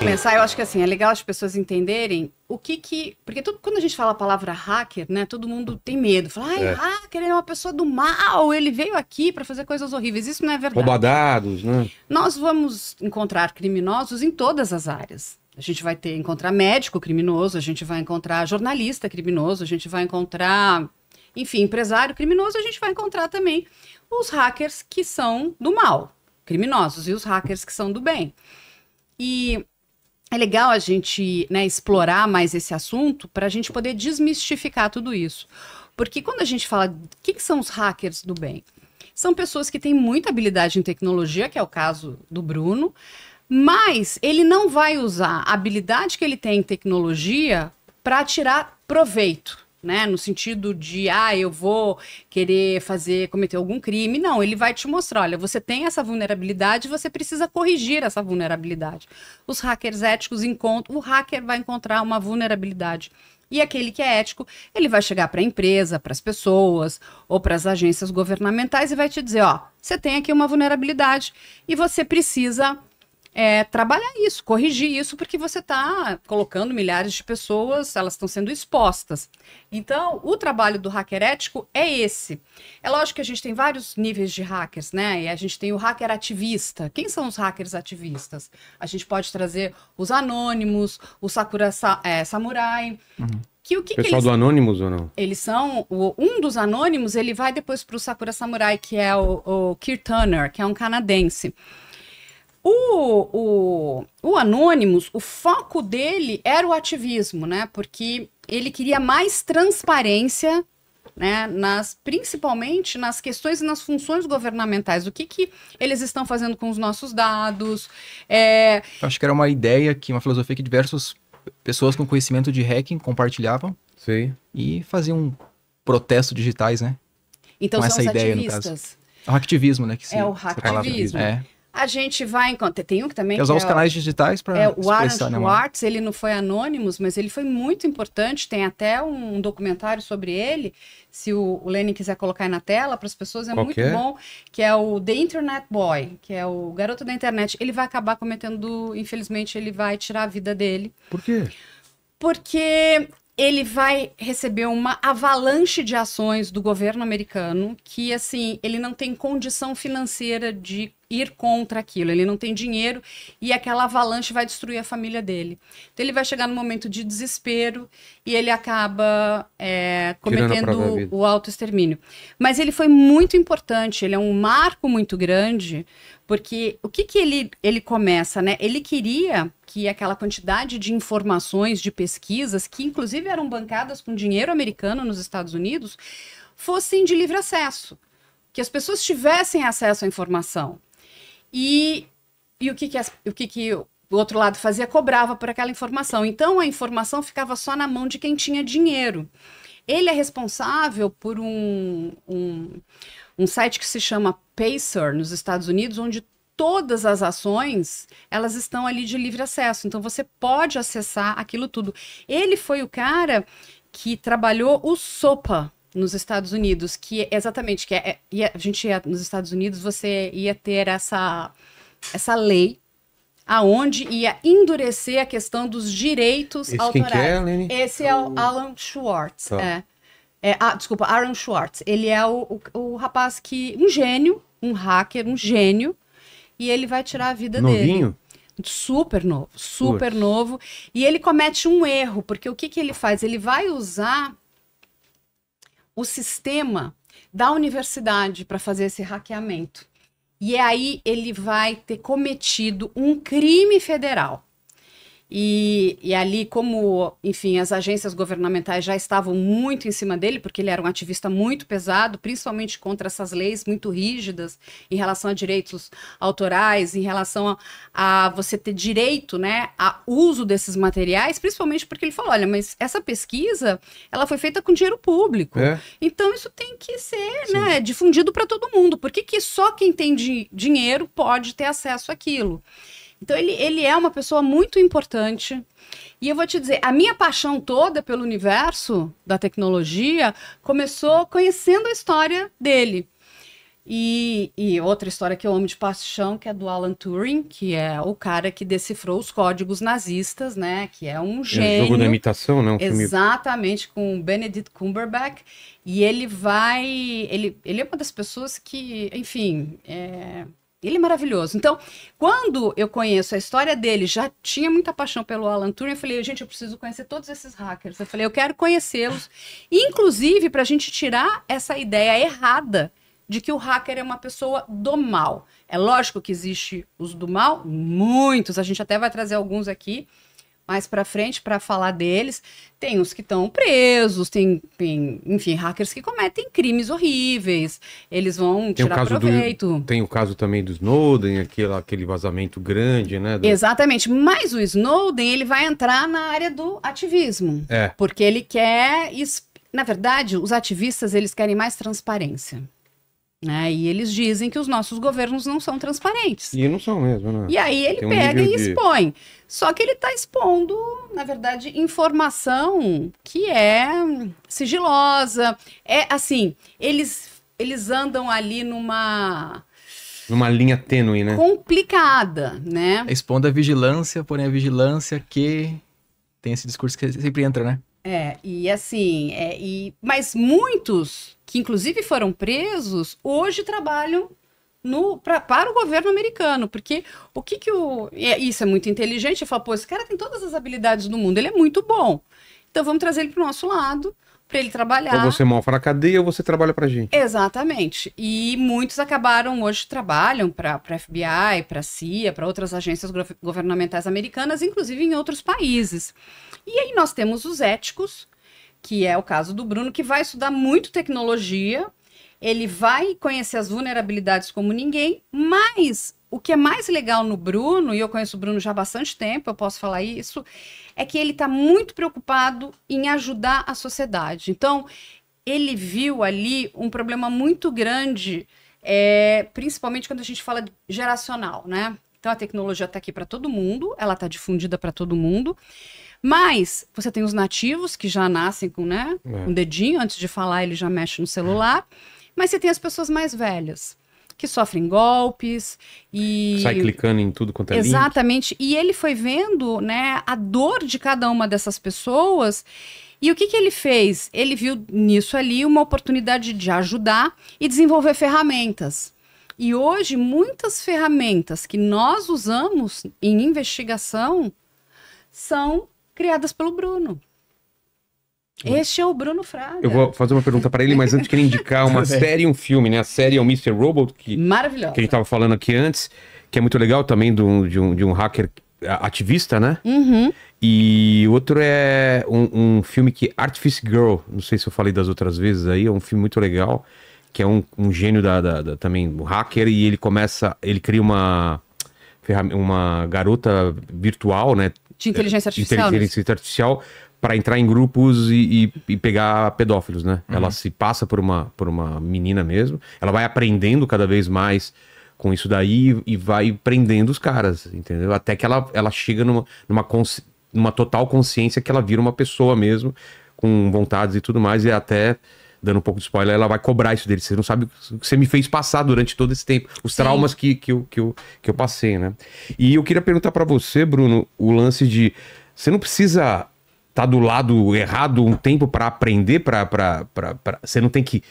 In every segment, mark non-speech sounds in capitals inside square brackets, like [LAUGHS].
começar, eu acho que assim, é legal as pessoas entenderem o que que. Porque todo, quando a gente fala a palavra hacker, né? Todo mundo tem medo. Fala, ai, é. hacker ele é uma pessoa do mal, ele veio aqui para fazer coisas horríveis. Isso não é verdade. Roubadados, né? Nós vamos encontrar criminosos em todas as áreas. A gente vai ter encontrar médico criminoso, a gente vai encontrar jornalista criminoso, a gente vai encontrar, enfim, empresário criminoso, a gente vai encontrar também os hackers que são do mal, criminosos, e os hackers que são do bem. E é legal a gente né, explorar mais esse assunto para a gente poder desmistificar tudo isso. Porque quando a gente fala o que, que, são os hackers do bem, são pessoas que têm muita habilidade em tecnologia, que é o caso do Bruno, mas ele não vai usar a habilidade que ele tem em tecnologia para tirar proveito né? No sentido de, ah, eu vou querer fazer, cometer algum crime. Não, ele vai te mostrar, olha, você tem essa vulnerabilidade, você precisa corrigir essa vulnerabilidade. Os hackers éticos encontram, o hacker vai encontrar uma vulnerabilidade. E aquele que é ético, ele vai chegar para a empresa, para as pessoas ou para as agências governamentais e vai te dizer, ó, você tem aqui uma vulnerabilidade e você precisa é, trabalhar isso, corrigir isso, porque você está colocando milhares de pessoas, elas estão sendo expostas. Então, o trabalho do hacker ético é esse. É lógico que a gente tem vários níveis de hackers, né? E a gente tem o hacker ativista. Quem são os hackers ativistas? A gente pode trazer os anônimos, o Sakura Sa é, Samurai. Uhum. Que, o que pessoal que eles... do Anônimos ou não? Eles são. O, um dos Anônimos, ele vai depois para o Sakura Samurai, que é o, o Kirtaner, que é um canadense. O, o, o Anonymous, o foco dele era o ativismo, né? Porque ele queria mais transparência, né? Nas, principalmente nas questões e nas funções governamentais. O que, que eles estão fazendo com os nossos dados? É... Acho que era uma ideia, que uma filosofia que diversas pessoas com conhecimento de hacking compartilhavam. Sim. E faziam protestos digitais, né? Então com são essa os ideia, ativistas. No caso. É o hacktivismo, né? Que se, é o hacktivismo. É a gente vai encontrar. Tem um que também. Quer usar que é, os canais digitais para. É, o Aaron né, Schwartz, ele não foi anônimo mas ele foi muito importante. Tem até um documentário sobre ele. Se o, o Lenin quiser colocar aí na tela, para as pessoas é Qual muito é? bom. Que é o The Internet Boy, que é o garoto da internet. Ele vai acabar cometendo. Infelizmente, ele vai tirar a vida dele. Por quê? Porque ele vai receber uma avalanche de ações do governo americano que, assim, ele não tem condição financeira de ir contra aquilo, ele não tem dinheiro e aquela avalanche vai destruir a família dele. Então, ele vai chegar num momento de desespero e ele acaba é, cometendo o autoextermínio. Mas ele foi muito importante, ele é um marco muito grande, porque o que, que ele, ele começa, né? Ele queria que aquela quantidade de informações, de pesquisas, que inclusive eram bancadas com dinheiro americano nos Estados Unidos, fossem de livre acesso, que as pessoas tivessem acesso à informação. E, e o que, que, as, o que, que o outro lado fazia? Cobrava por aquela informação. Então a informação ficava só na mão de quem tinha dinheiro. Ele é responsável por um, um, um site que se chama Pacer nos Estados Unidos, onde todas as ações, elas estão ali de livre acesso. Então você pode acessar aquilo tudo. Ele foi o cara que trabalhou o SOPA nos Estados Unidos, que é exatamente que é, é, a gente ia, nos Estados Unidos você ia ter essa essa lei aonde ia endurecer a questão dos direitos Esse autorais. Quem que é, Lene? Esse é o Alan Schwartz. Tá. É. é ah, desculpa, Aaron Schwartz. Ele é o, o, o rapaz que. Um gênio, um hacker, um gênio, e ele vai tirar a vida Novinho? dele. Novinho? Super novo, super novo. E ele comete um erro, porque o que, que ele faz? Ele vai usar o sistema da universidade para fazer esse hackeamento. E aí ele vai ter cometido um crime federal. E, e, ali, como, enfim, as agências governamentais já estavam muito em cima dele, porque ele era um ativista muito pesado, principalmente contra essas leis muito rígidas em relação a direitos autorais, em relação a, a você ter direito, né, a uso desses materiais, principalmente porque ele falou, olha, mas essa pesquisa, ela foi feita com dinheiro público. É. Então isso tem que ser, né, difundido para todo mundo. Por que, que só quem tem di dinheiro pode ter acesso àquilo? Então ele, ele é uma pessoa muito importante. E eu vou te dizer, a minha paixão toda pelo universo da tecnologia começou conhecendo a história dele. E, e, outra história que eu amo de paixão, que é do Alan Turing, que é o cara que decifrou os códigos nazistas, né? Que é um é gênio. É um jogo da imitação, né? Um exatamente, com com Benedict Cumberbatch. E ele vai... Ele, ele é uma das pessoas que, enfim... É, ele é maravilhoso. Então, quando eu conheço a história dele, já tinha muita paixão pelo Alan Turing. Eu falei, gente, eu preciso conhecer todos esses hackers. Eu falei, eu quero conhecê-los, inclusive para a gente tirar essa ideia errada de que o hacker é uma pessoa do mal. É lógico que existe os do mal, muitos. A gente até vai trazer alguns aqui mais para frente para falar deles. Tem os que estão presos, tem, tem, enfim, hackers que cometem crimes horríveis. Eles vão tem tirar proveito. Do, tem o caso também do Snowden, aquele, aquele vazamento grande, né? Do... Exatamente. Mas o Snowden, ele vai entrar na área do ativismo. É. Porque ele quer. Na verdade, os ativistas, eles querem mais transparência. Né? E eles dizem que os nossos governos não são transparentes. E não são mesmo, né? E aí ele um pega e de... expõe. Só que ele está expondo, na verdade, informação que é sigilosa. É assim, eles, eles andam ali numa numa linha tênue, né? Complicada, né? É, expondo a vigilância, porém a vigilância que tem esse discurso que sempre entra, né? É, e assim, é, e, mas muitos que inclusive foram presos hoje trabalham no, pra, para o governo americano, porque o que que o... É, isso é muito inteligente, eu falo, pô, esse cara tem todas as habilidades do mundo, ele é muito bom, então vamos trazer ele para o nosso lado, para ele trabalhar. Ou você mofra na cadeia ou você trabalha para gente. Exatamente. E muitos acabaram hoje trabalham para para FBI, para a CIA, para outras agências governamentais americanas, inclusive em outros países. E aí nós temos os éticos, que é o caso do Bruno, que vai estudar muito tecnologia, ele vai conhecer as vulnerabilidades como ninguém, mas o que é mais legal no Bruno, e eu conheço o Bruno já há bastante tempo, eu posso falar isso, é que ele está muito preocupado em ajudar a sociedade. Então, ele viu ali um problema muito grande, é, principalmente quando a gente fala geracional, né? Então, a tecnologia está aqui para todo mundo, ela está difundida para todo mundo. Mas você tem os nativos que já nascem com né, é. um dedinho, antes de falar, ele já mexe no celular. É. Mas você tem as pessoas mais velhas que sofrem golpes e sai clicando em tudo quanto é Exatamente. Link. E ele foi vendo, né, a dor de cada uma dessas pessoas. E o que, que ele fez? Ele viu nisso ali uma oportunidade de ajudar e desenvolver ferramentas. E hoje, muitas ferramentas que nós usamos em investigação são criadas pelo Bruno. Este é o Bruno Fraga. Eu vou fazer uma pergunta para ele, mas antes queria indicar uma [LAUGHS] série e um filme, né? A série é o Mr. Robot, que, Maravilhosa. que a gente estava falando aqui antes, que é muito legal também de um, de um, de um hacker ativista, né? Uhum. E outro é um, um, filme que Artifice Girl, não sei se eu falei das outras vezes aí, é um filme muito legal, que é um, um gênio da, da, da também, um hacker, e ele começa, ele cria uma, uma garota virtual, né? De inteligência artificial. Né? Inteligência artificial para entrar em grupos e, e, e pegar pedófilos, né? Uhum. Ela se passa por uma, por uma menina mesmo, ela vai aprendendo cada vez mais com isso daí e vai prendendo os caras, entendeu? Até que ela, ela chega numa, numa, consci... numa total consciência que ela vira uma pessoa mesmo, com vontades e tudo mais, e até dando um pouco de spoiler, ela vai cobrar isso dele. Você não sabe o que você me fez passar durante todo esse tempo, os Sim. traumas que, que, eu, que, eu, que eu passei, né? E eu queria perguntar para você, Bruno, o lance de. Você não precisa tá do lado errado um tempo para aprender, para pra, pra, você não tem que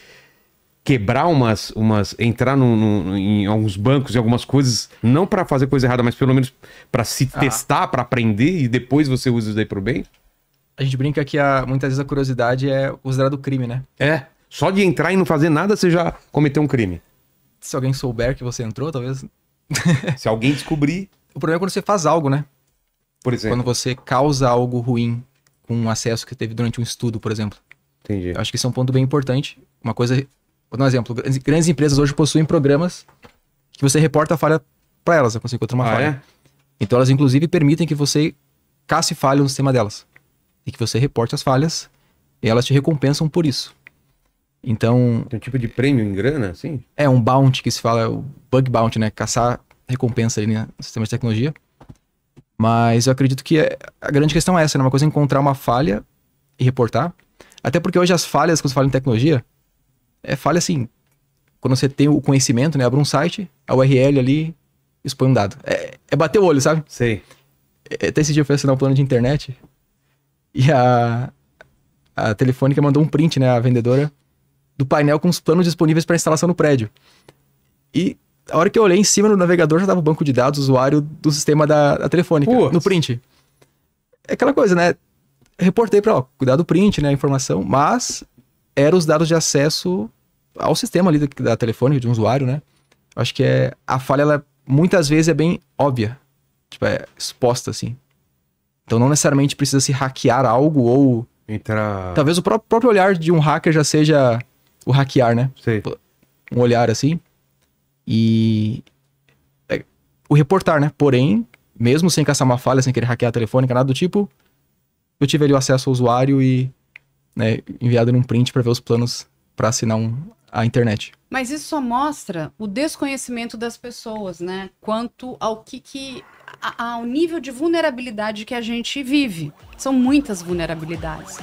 quebrar umas, umas entrar no, no, em alguns bancos e algumas coisas, não para fazer coisa errada, mas pelo menos para se ah. testar, para aprender e depois você usa isso daí pro bem? A gente brinca que a, muitas vezes a curiosidade é do crime, né? É. Só de entrar e não fazer nada, você já cometeu um crime. Se alguém souber que você entrou, talvez. [LAUGHS] se alguém descobrir. O problema é quando você faz algo, né? Por exemplo. Quando você causa algo ruim com um acesso que teve durante um estudo, por exemplo. Entendi. Eu acho que isso é um ponto bem importante. Uma coisa, vou dar um exemplo, grandes empresas hoje possuem programas que você reporta a falha para elas, quando você encontra uma ah, falha. É? Então elas inclusive permitem que você caça falha no sistema delas e que você reporte as falhas e elas te recompensam por isso. Então. Tem um tipo de prêmio em grana, assim? É um bounty que se fala, é o bug bounty, né? Caçar recompensa ali né, no sistema de tecnologia. Mas eu acredito que é, a grande questão é essa, né? Uma coisa é encontrar uma falha e reportar. Até porque hoje as falhas, quando você fala em tecnologia, é falha assim. Quando você tem o conhecimento, né? Abre um site, a URL ali expõe um dado. É, é bater o olho, sabe? Sei. É, até esse dia eu fui assinar um plano de internet e a, a telefônica mandou um print, né? A vendedora do painel com os planos disponíveis para instalação no prédio. E a hora que eu olhei em cima no navegador já tava o banco de dados usuário do sistema da, da telefônica, Putz. no print. É aquela coisa, né? Reportei pra, ó, cuidado do print, né? A informação, mas eram os dados de acesso ao sistema ali da, da telefônica, de um usuário, né? Acho que é a falha, ela muitas vezes é bem óbvia, tipo, é exposta assim. Então não necessariamente precisa se hackear algo ou. Entrar. Talvez o próprio, próprio olhar de um hacker já seja o hackear, né? Sei. Um olhar assim. E. É, o reportar, né? Porém, mesmo sem caçar uma falha, sem querer hackear a telefônica, nada do tipo, eu tive ali o acesso ao usuário e. Né, enviado um print para ver os planos para assinar um, a internet. Mas isso só mostra o desconhecimento das pessoas, né? Quanto ao que, que a, ao nível de vulnerabilidade que a gente vive. São muitas vulnerabilidades.